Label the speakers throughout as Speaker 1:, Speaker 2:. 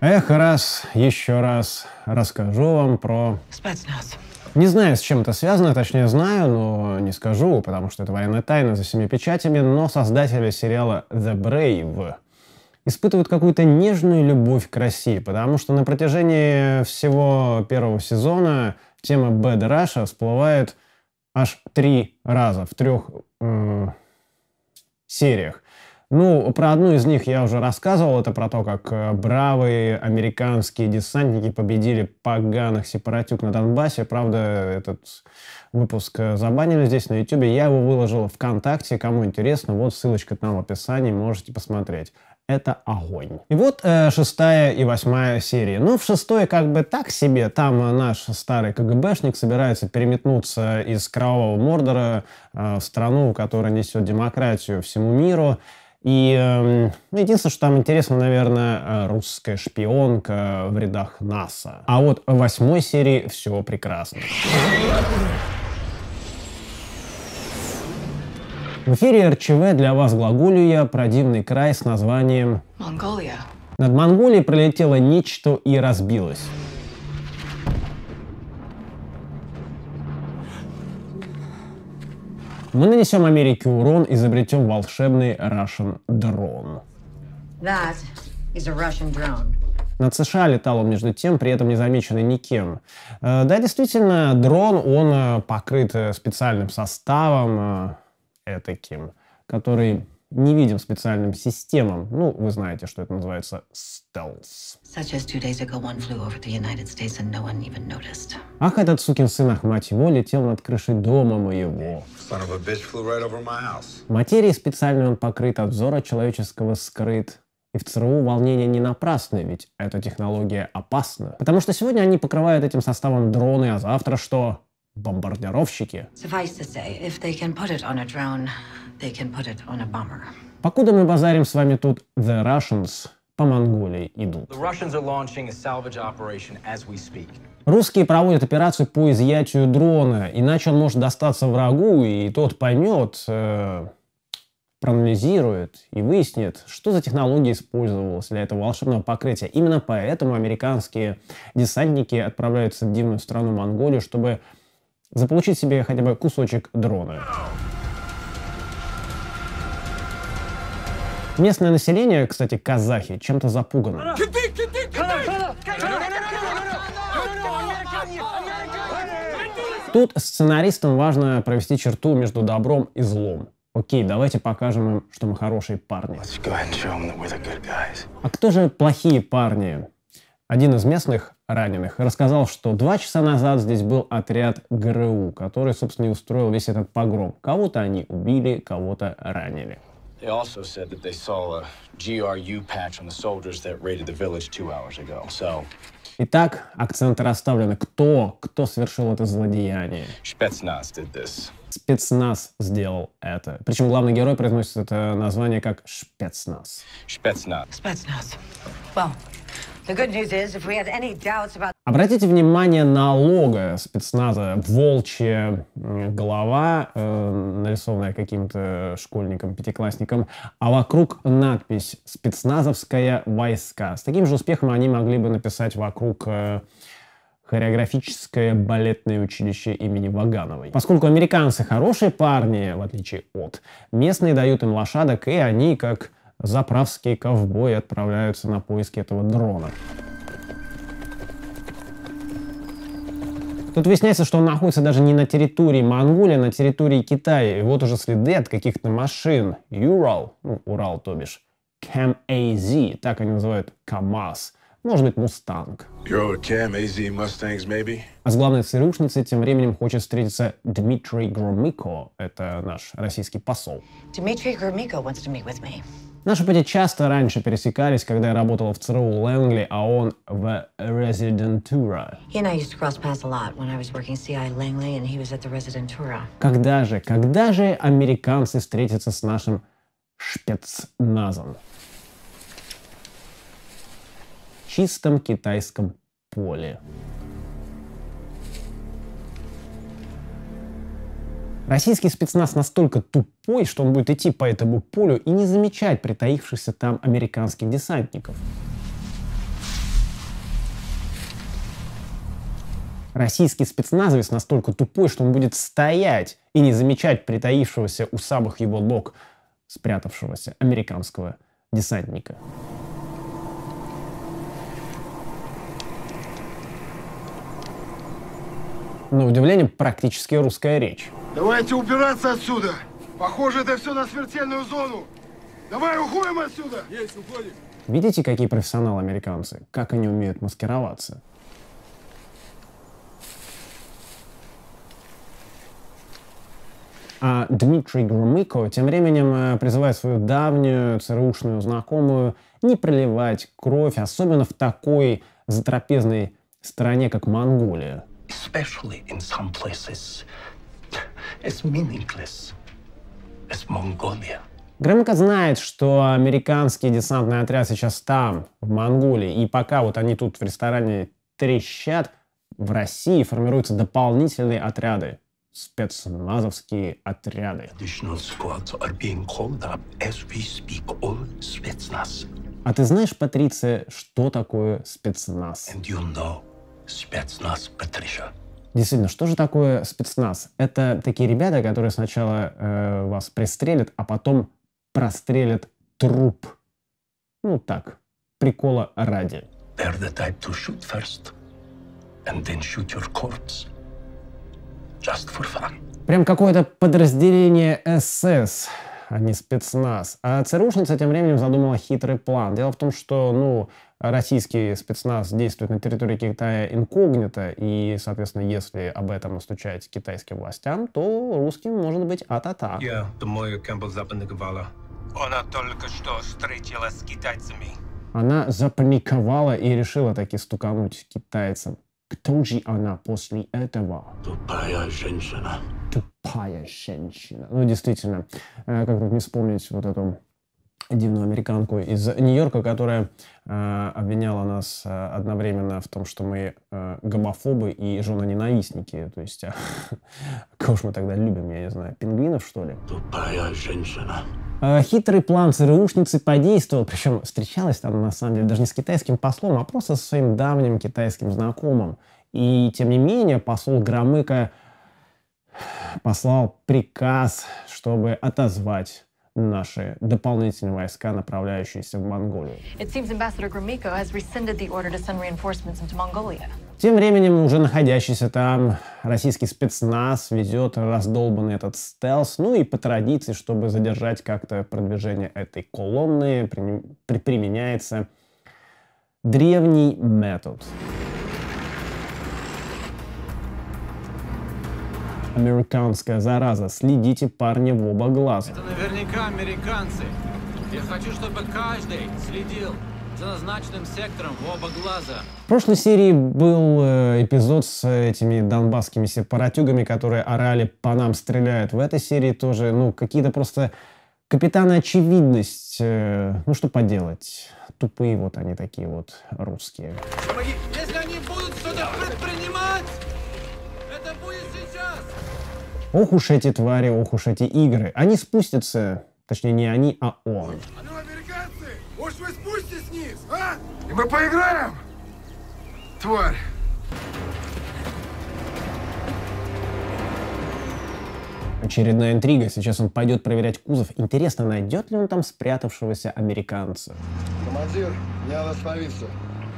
Speaker 1: Эх, раз, еще раз расскажу вам про... Спецназ. Не знаю, с чем это связано, точнее знаю, но не скажу, потому что это военная тайна за семи печатями, но создатели сериала The Brave испытывают какую-то нежную любовь к России, потому что на протяжении всего первого сезона тема Bad Russia всплывает аж три раза в трех э, сериях. Ну, про одну из них я уже рассказывал, это про то, как э, бравые американские десантники победили поганых сепаратюк на Донбассе. Правда, этот выпуск э, забанили здесь на YouTube, я его выложил ВКонтакте, кому интересно, вот ссылочка там в описании, можете посмотреть это огонь. И вот э, шестая и восьмая серии. Ну, в шестой как бы так себе. Там э, наш старый КГБшник собирается переметнуться из кровавого Мордора э, в страну, которая несет демократию всему миру. И эм, ну, единственное, что там интересно, наверное, э, русская шпионка в рядах НАСА. А вот в восьмой серии все прекрасно. В эфире РЧВ для вас глаголю я про дивный край с названием «Монголия». Над Монголией пролетело нечто и разбилось. Мы нанесем Америке урон, и изобретем волшебный Russian дрон. That Над США летал он между тем, при этом не замеченный никем. Э, да, действительно, дрон, он э, покрыт э, специальным составом, этаким, который не видим специальным системам. Ну, вы знаете, что это называется стелс. Ах, этот сукин сын, ах, его, летел над крышей дома моего. Right Материи специально он покрыт, от взора человеческого скрыт. И в ЦРУ волнение не напрасны, ведь эта технология опасна. Потому что сегодня они покрывают этим составом дроны, а завтра что? бомбардировщики. Покуда мы базарим с вами тут The Russians, по Монголии идут. Русские проводят операцию по изъятию дрона, иначе он может достаться врагу, и тот поймет, э, проанализирует и выяснит, что за технология использовалась для этого волшебного покрытия. Именно поэтому американские десантники отправляются в дивную страну Монголию, чтобы заполучить себе хотя бы кусочек дрона. Местное население, кстати, казахи, чем-то запугано. Тут сценаристам важно провести черту между добром и злом. Окей, давайте покажем им, что мы хорошие парни. А кто же плохие парни? Один из местных раненых. Рассказал, что два часа назад здесь был отряд ГРУ, который, собственно, и устроил весь этот погром. Кого-то они убили, кого-то ранили. They also said that they saw a GRU patch on the soldiers that raided the village two hours ago. So Итак, акценты расставлены. Кто? Кто совершил это злодеяние? Спецназ did this. Спецназ сделал это. Причем главный герой произносит это название как "Шпецназ". Шпецназ. Шпецназ. Well, Обратите внимание на лого спецназа. Волчья голова, э, нарисованная каким-то школьником-пятиклассником, а вокруг надпись «Спецназовская войска». С таким же успехом они могли бы написать вокруг э, хореографическое балетное училище имени Вагановой. Поскольку американцы хорошие парни, в отличие от, местные дают им лошадок, и они, как заправские ковбои отправляются на поиски этого дрона. Тут выясняется, что он находится даже не на территории Монголии, а на территории Китая. И вот уже следы от каких-то машин. Урал, ну, Урал, то бишь. CAM-AZ, так они называют КАМАЗ. Может быть, Мустанг. А с главной ЦРУшницей тем временем хочет встретиться Дмитрий Громико. Это наш российский посол. Дмитрий Громико хочет встретиться с with Наши пути часто раньше пересекались, когда я работала в ЦРУ Лэнгли, а он в Резидентура. Когда же, когда же американцы встретятся с нашим шпецназом? В чистом китайском поле. Российский спецназ настолько тупой, что он будет идти по этому полю и не замечать притаившихся там американских десантников. Российский спецназовец настолько тупой, что он будет стоять и не замечать притаившегося у самых его ног спрятавшегося американского десантника. На удивление, практически русская речь. Давайте убираться отсюда. Похоже, это все на смертельную зону. Давай уходим отсюда! Есть, уходим. Видите, какие профессионалы американцы? Как они умеют маскироваться? А Дмитрий Громыко тем временем э, призывает свою давнюю ЦРУшную знакомую не проливать кровь, особенно в такой затрапезной стране, как Монголия as meaningless as Mongolia. Громыко знает, что американский десантный отряд сейчас там, в Монголии, и пока вот они тут в ресторане трещат, в России формируются дополнительные отряды, спецназовские отряды. А ты знаешь, Патриция, что такое спецназ? And you know спецназ, Патриция. Действительно, что же такое спецназ? Это такие ребята, которые сначала э, вас пристрелят, а потом прострелят труп. Ну так, прикола ради. Прям какое-то подразделение СС а не спецназ. А ЦРУшница тем временем задумала хитрый план. Дело в том, что, ну, российский спецназ действует на территории Китая инкогнито, и, соответственно, если об этом настучать китайским властям, то русским может быть а-та-та. Я думаю, Кэмпбелл запаниковала. Она только что встретилась с китайцами. Она запаниковала и решила таки стукануть китайцам. Кто же она после этого? Тупая женщина. Тупая женщина. Ну, действительно, э, как тут не вспомнить вот эту дивную американку из Нью-Йорка, которая э, обвиняла нас э, одновременно в том, что мы э, гомофобы и жена-ненавистники. То есть, а, кого ж мы тогда любим, я не знаю, пингвинов, что ли? Тупая женщина. Э, хитрый план ЦРУшницы подействовал, причем встречалась там на самом деле даже не с китайским послом, а просто со своим давним китайским знакомым. И тем не менее посол Громыко послал приказ, чтобы отозвать наши дополнительные войска, направляющиеся в Монголию. Тем временем уже находящийся там российский спецназ везет раздолбанный этот стелс, ну и по традиции, чтобы задержать как-то продвижение этой колонны, при, при, применяется древний метод. Американская зараза, следите парни в оба глаза. Это наверняка американцы. Я хочу, чтобы каждый следил назначенным сектором в оба глаза. В прошлой серии был э, эпизод с этими донбасскими сепаратюгами, которые орали «по нам стреляют». В этой серии тоже, ну, какие-то просто капитаны очевидность. Э, ну, что поделать. Тупые вот они такие вот русские. Помоги. Если они будут что-то предпринимать, это будет сейчас. Ох уж эти твари, ох уж эти игры. Они спустятся, точнее не они, а он. Может, вы спуститесь вниз, а? И мы поиграем? Тварь. Очередная интрига. Сейчас он пойдет проверять кузов. Интересно, найдет ли он там спрятавшегося американца? Командир, мне надо остановиться.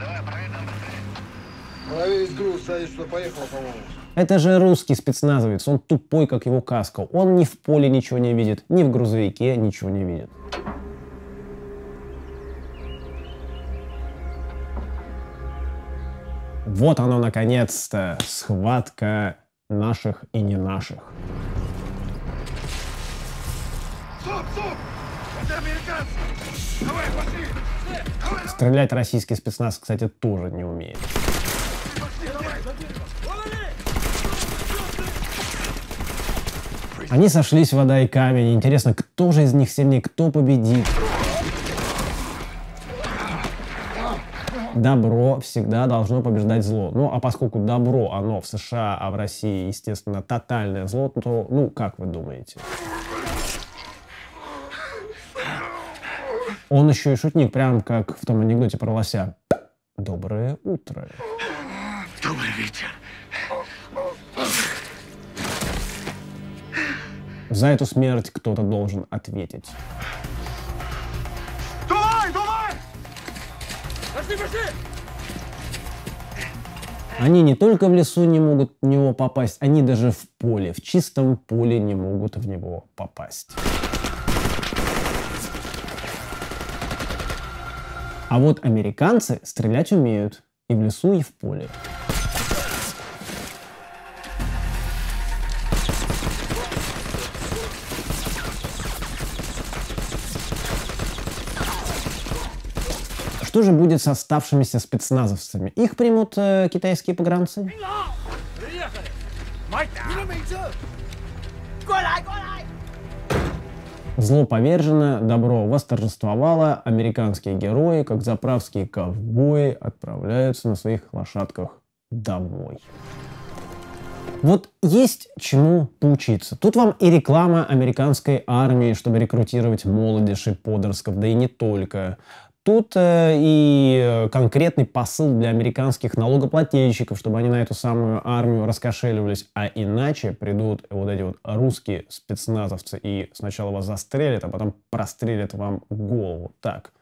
Speaker 1: Давай, проверь там Проверить груз, садись, что поехал, по-моему. Это же русский спецназовец, он тупой, как его каска. Он ни в поле ничего не видит, ни в грузовике ничего не видит. Вот оно, наконец-то, схватка наших и не наших. Стоп, стоп! Это американцы! Давай, пошли! Стрелять российский спецназ, кстати, тоже не умеет. Они сошлись вода и камень. Интересно, кто же из них сильнее, кто победит? добро всегда должно побеждать зло. Ну, а поскольку добро, оно в США, а в России, естественно, тотальное зло, то, ну, как вы думаете? Он еще и шутник, прям как в том анекдоте про лося. Доброе утро. Добрый вечер. За эту смерть кто-то должен ответить. Они не только в лесу не могут в него попасть, они даже в поле, в чистом поле не могут в него попасть. А вот американцы стрелять умеют и в лесу, и в поле. Что же будет с оставшимися спецназовцами? Их примут э, китайские погранцы? Зло повержено, добро восторжествовало, американские герои, как заправские ковбои, отправляются на своих лошадках домой. Вот есть чему поучиться. Тут вам и реклама американской армии, чтобы рекрутировать молодежь и подорсков, да и не только тут э, и э, конкретный посыл для американских налогоплательщиков, чтобы они на эту самую армию раскошеливались, а иначе придут вот эти вот русские спецназовцы и сначала вас застрелят, а потом прострелят вам голову. Так,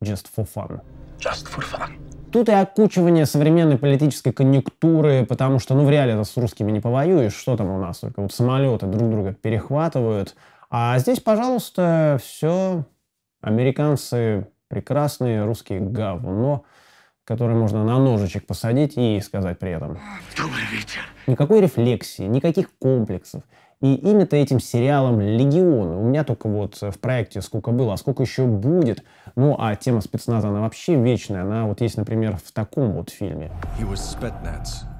Speaker 1: just for fun. Just for fun. Тут и окучивание современной политической конъюнктуры, потому что, ну, в реале это с русскими не повоюешь, что там у нас, только вот самолеты друг друга перехватывают. А здесь, пожалуйста, все американцы прекрасные русские говно, которые можно на ножичек посадить и сказать при этом. Добрый вечер. Никакой рефлексии, никаких комплексов. И имя-то этим сериалом «Легион». У меня только вот в проекте сколько было, а сколько еще будет. Ну, а тема спецназа, она вообще вечная. Она вот есть, например, в таком вот фильме.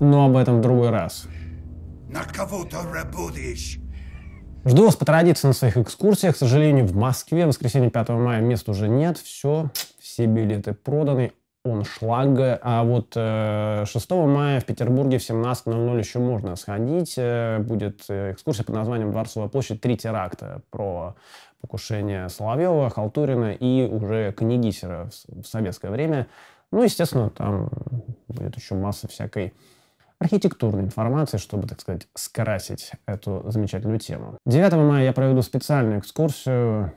Speaker 1: Но об этом в другой раз. На кого-то работаешь. Жду вас по традиции на своих экскурсиях. К сожалению, в Москве в воскресенье 5 мая мест уже нет. Все, все билеты проданы он оншлага. А вот э, 6 мая в Петербурге в 17.00 еще можно сходить. Э, будет э, экскурсия под названием «Дворцовая площадь. Три теракта» про покушение Соловьева, Халтурина и уже Княгисера в советское время. Ну, естественно, там будет еще масса всякой архитектурной информации, чтобы, так сказать, скрасить эту замечательную тему. 9 мая я проведу специальную экскурсию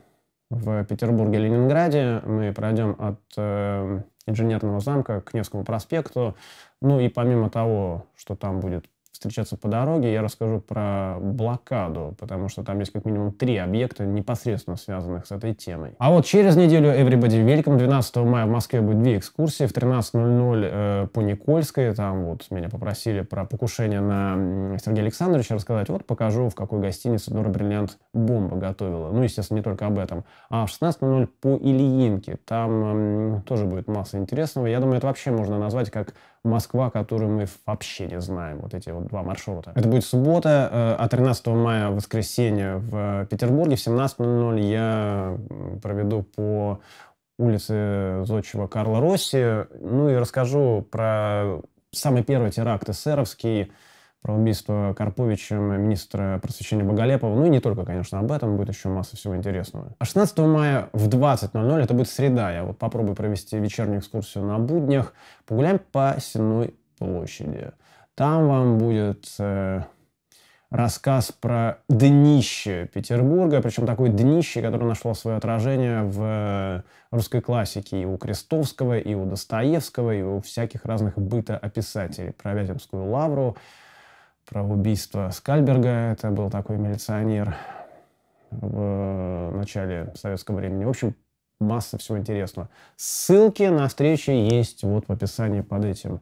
Speaker 1: в Петербурге и Ленинграде. Мы пройдем от э, инженерного замка к Невскому проспекту. Ну и помимо того, что там будет встречаться по дороге, я расскажу про блокаду, потому что там есть как минимум три объекта, непосредственно связанных с этой темой. А вот через неделю Everybody Welcome, 12 мая в Москве будет две экскурсии, в 13.00 э, по Никольской, там вот меня попросили про покушение на Сергея Александровича рассказать, вот покажу, в какой гостинице Дора Бриллиант бомба готовила. Ну, естественно, не только об этом. А в 16.00 по Ильинке, там э, тоже будет масса интересного. Я думаю, это вообще можно назвать как Москва, которую мы вообще не знаем, вот эти вот два маршрута. Это будет суббота, э, а 13 мая воскресенье в э, Петербурге в 17.00 я проведу по улице Зодчего Карла Росси, ну и расскажу про самый первый теракт эсеровский, про убийство Карповичем министра просвещения Боголепова. Ну и не только, конечно, об этом будет еще масса всего интересного. А 16 мая в 20.00, это будет среда, я вот попробую провести вечернюю экскурсию на буднях, погуляем по Сенной площади. Там вам будет э, рассказ про днище Петербурга, причем такое днище, которое нашло свое отражение в э, русской классике и у Крестовского, и у Достоевского, и у всяких разных бытоописателей. Про Вяземскую лавру, про убийство Скальберга. Это был такой милиционер в начале советского времени. В общем, масса всего интересного. Ссылки на встречи есть вот в описании под этим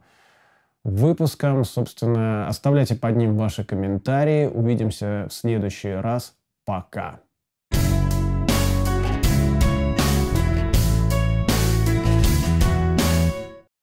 Speaker 1: выпуском. Собственно, оставляйте под ним ваши комментарии. Увидимся в следующий раз. Пока.